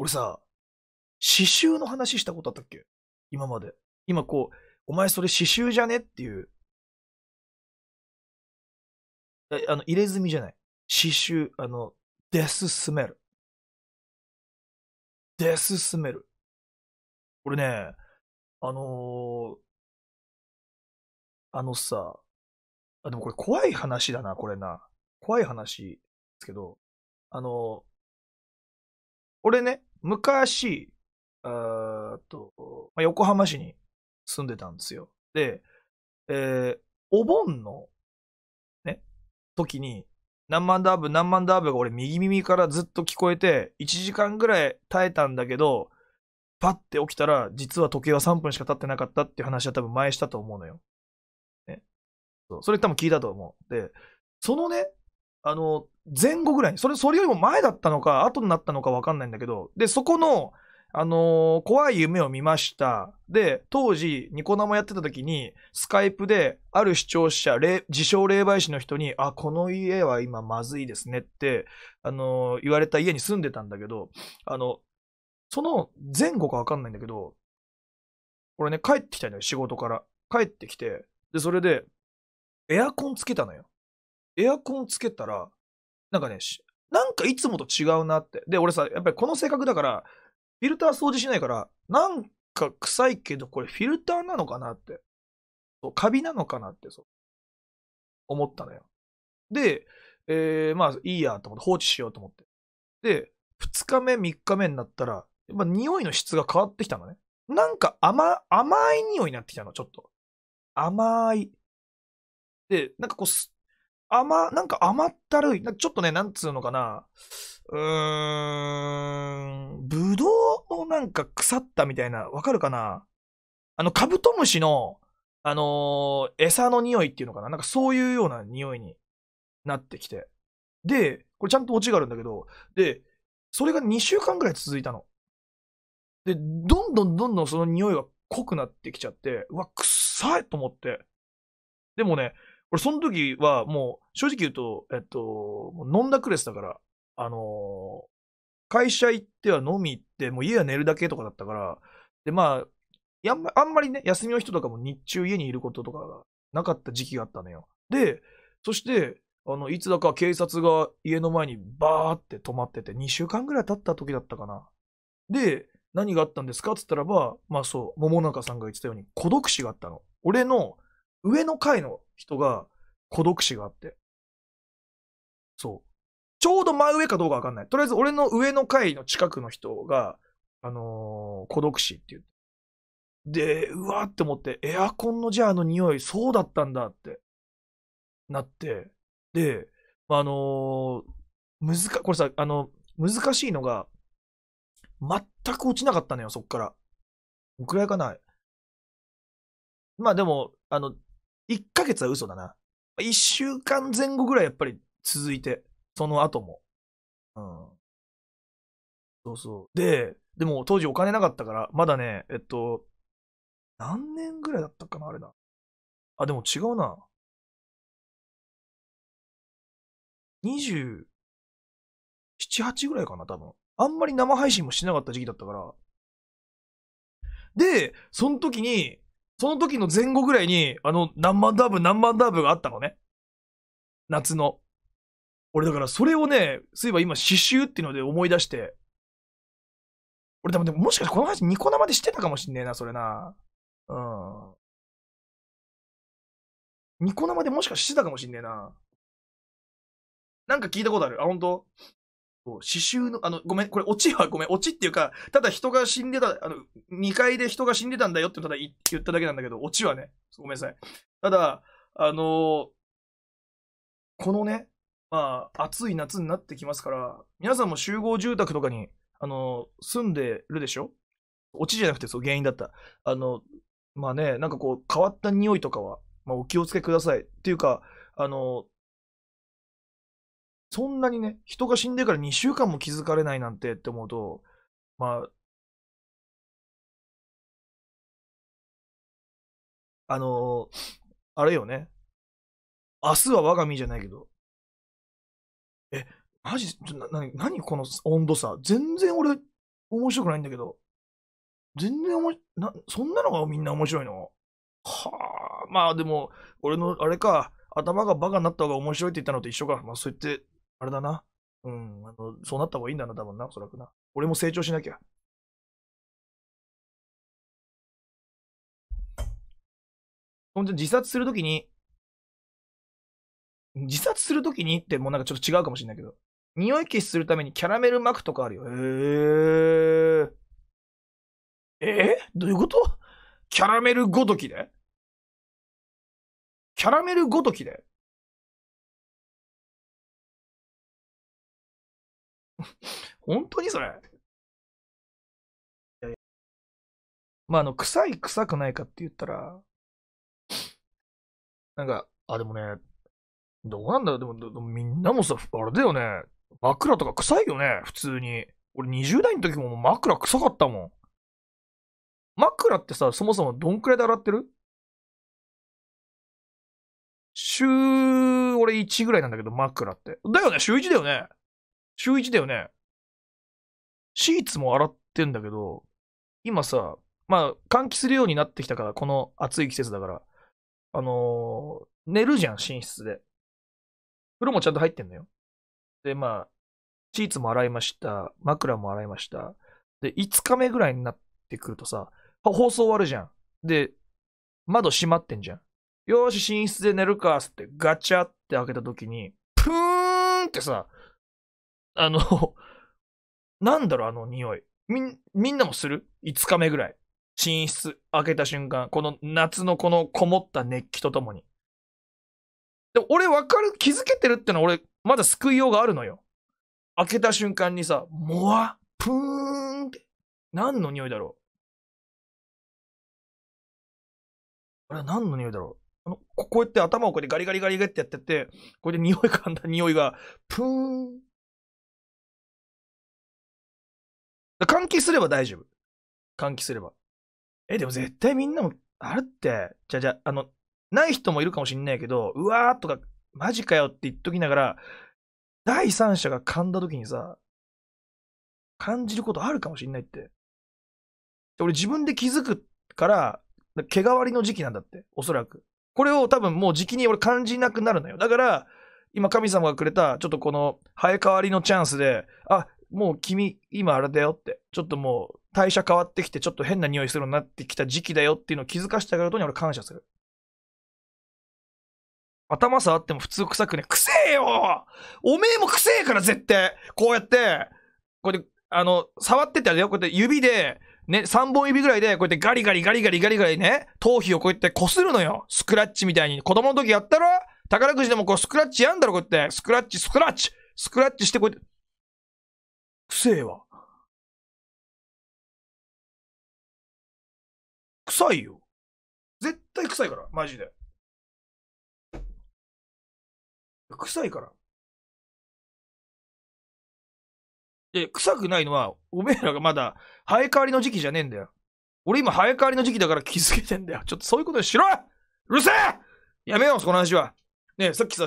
俺さ、刺繍の話したことあったっけ今まで。今こう、お前それ刺繍じゃねっていう。あの、入れ墨じゃない。刺繍、あの、デススメル。デススメル。俺ね、あのー、あのさ、あ、でもこれ怖い話だな、これな。怖い話ですけど、あのー、俺ね、昔、あと、まあ、横浜市に住んでたんですよ。で、えー、お盆の、ね、時に、何万ダーブ、何万ダーブが俺右耳からずっと聞こえて、1時間ぐらい耐えたんだけど、パッて起きたら、実は時計は3分しか経ってなかったっていう話は多分前したと思うのよ。ね。そうそれ多分聞いたと思う。で、そのね、あの、前後ぐらいそれ、それよりも前だったのか、後になったのか分かんないんだけど、で、そこの、あのー、怖い夢を見ました。で、当時、ニコ生やってた時に、スカイプで、ある視聴者、自称霊媒師の人に、あ、この家は今まずいですねって、あのー、言われた家に住んでたんだけど、あの、その前後かわかんないんだけど、俺ね、帰ってきたのよ、仕事から。帰ってきて、で、それで、エアコンつけたのよ。エアコンつけたら、なんかね、なんかいつもと違うなって。で、俺さ、やっぱりこの性格だから、フィルター掃除しないから、なんか臭いけど、これフィルターなのかなって。そうカビなのかなって、そう。思ったのよ。で、えー、まあ、いいやと思って、放置しようと思って。で、2日目、3日目になったら、やっぱ匂いの質が変わってきたのね。なんか甘、甘い匂いになってきたの、ちょっと。甘い。で、なんかこう、甘、なんか甘ったるい。ちょっとね、なんつうのかな。うーん、ぶどうのなんか腐ったみたいな、わかるかなあの、カブトムシの、あのー、餌の匂いっていうのかななんかそういうような匂いになってきて。で、これちゃんとオチがあるんだけど、で、それが2週間ぐらい続いたの。で、どんどんどんどんその匂いが濃くなってきちゃって、うわ、臭いと思って。でもね、俺、その時はもう、正直言うと、えっと、飲んだくれてたから、あのー、会社行っては飲み行って、もう家は寝るだけとかだったから、で、まあ、やんまあんまりね、休みの人とかも日中家にいることとかがなかった時期があったのよ。で、そして、あの、いつだか警察が家の前にバーって止まってて、2週間ぐらい経った時だったかな。で、何があったんですかって言ったらば、まあそう、桃中さんが言ってたように、孤独死があったの。俺の上の階の人が孤独死があって。そう。ちょうど真上かどうかわかんない。とりあえず俺の上の階の近くの人が、あのー、孤独死って言って。で、うわーって思って、エアコンのじゃあの匂い、そうだったんだって、なって。で、あのー、難、これさ、あの、難しいのが、全く落ちなかったのよ、そっから。おらいかない。まあでも、あの、1ヶ月は嘘だな。1週間前後ぐらいやっぱり続いて、その後も。うん。そうそう。で、でも当時お金なかったから、まだね、えっと、何年ぐらいだったかな、あれだ。あ、でも違うな。27、8ぐらいかな、多分。あんまり生配信もしてなかった時期だったから。で、その時に、その時の前後ぐらいに、あの、何万ダーブ、何万ダーブがあったのね。夏の。俺だからそれをね、そういえば今刺繍っていうので思い出して。俺多分でももしかしてこの話ニコ生でしてたかもしんねえな、それな。うん。ニコ生でもしかしてたかもしんねえな。なんか聞いたことあるあ、本当刺繍の、あの、ごめん、これ、オチはごめん、オチっていうか、ただ人が死んでた、あの、2階で人が死んでたんだよってただ言っただけなんだけど、オチはね、ごめんなさい。ただ、あのこのね、まあ、暑い夏になってきますから、皆さんも集合住宅とかに、あの住んでるでしょオチじゃなくて、そう、原因だった。あの、まあね、なんかこう、変わった匂いとかは、まあ、お気をつけください。っていうか、あのそんなにね、人が死んでから2週間も気づかれないなんてって思うと、まあ、あのあれよね。明日は我が身じゃないけど。え、マジ、な、ななにこの温度差。全然俺、面白くないんだけど。全然おもな、そんなのがみんな面白いのはあ、まあでも、俺の、あれか、頭がバカになった方が面白いって言ったのと一緒か。まあそう言って、あれだな。うん、あの、そうなった方がいいんだな、多分な、おそらくな。俺も成長しなきゃ。ほんと自殺するときに、自殺するときにってもうなんかちょっと違うかもしれないけど、匂い消しするためにキャラメル巻くとかあるよ。へえー。えー、どういうことキャラメルごときでキャラメルごときで 本当にそれまあ、あの、臭い、臭くないかって言ったら、なんか、あ、でもね、どうなんだろう、でも、でもみんなもさ、あれだよね、枕とか臭いよね、普通に。俺20代の時もも枕臭かったもん。枕ってさ、そもそもどんくらいで洗ってる週、俺1ぐらいなんだけど、枕って。だよね、週1だよね。週1だよね。シーツも洗ってんだけど、今さ、まあ、換気するようになってきたから、この暑い季節だから。あのー、寝るじゃん、寝室で。風呂もちゃんと入ってんのよ。で、まあ、シーツも洗いました。枕も洗いました。で、5日目ぐらいになってくるとさ、放送終わるじゃん。で、窓閉まってんじゃん。よーし、寝室で寝るか、つってガチャって開けた時に、プーンってさ、あの、なんだろう、あの匂い。み、みんなもする ?5 日目ぐらい。寝室開けた瞬間、この夏のこのこもった熱気とともに。でも俺わかる、気づけてるってのは俺、まだ救いようがあるのよ。開けた瞬間にさ、もわ、ぷーんって。何の匂いだろうあれは何の匂いだろうあのこうやって頭をこうやってガリガリガリガリってやってって、こうやって匂い噛んだ匂いが、ぷーん換気すれば大丈夫。換気すれば。え、でも絶対みんなも、あるって、じゃじゃ、あの、ない人もいるかもしんないけど、うわーとか、マジかよって言っときながら、第三者が噛んだ時にさ、感じることあるかもしんないって。俺自分で気づくから、毛代わりの時期なんだって、おそらく。これを多分もう時期に俺感じなくなるのよ。だから、今神様がくれた、ちょっとこの生え変わりのチャンスで、あ、もう君、今あれだよって、ちょっともう代謝変わってきて、ちょっと変な匂いするようになってきた時期だよっていうのを気づかせてあげることに俺感謝する。頭触っても普通臭くね、くせえよおめえもくせえから絶対こうやって、こうやって、あの、触ってたあよ、こうやって指で、ね、3本指ぐらいで、こうやってガリガリガリガリガリガリね、頭皮をこうやって擦るのよ。スクラッチみたいに。子供の時やったら宝くじでもこうスクラッチやんだろ、こうやって。スクラッチ、スクラッチスクラッチしてこうやって。くせえわ。臭いよ。絶対臭いから、マジで。臭いから。で、臭くないのは、おめえらがまだ生え変わりの時期じゃねえんだよ。俺今生え変わりの時期だから気づけてんだよ。ちょっとそういうことにしろうるせえやめよう、そこの話は。ねえ、さっきさ、ちょっと。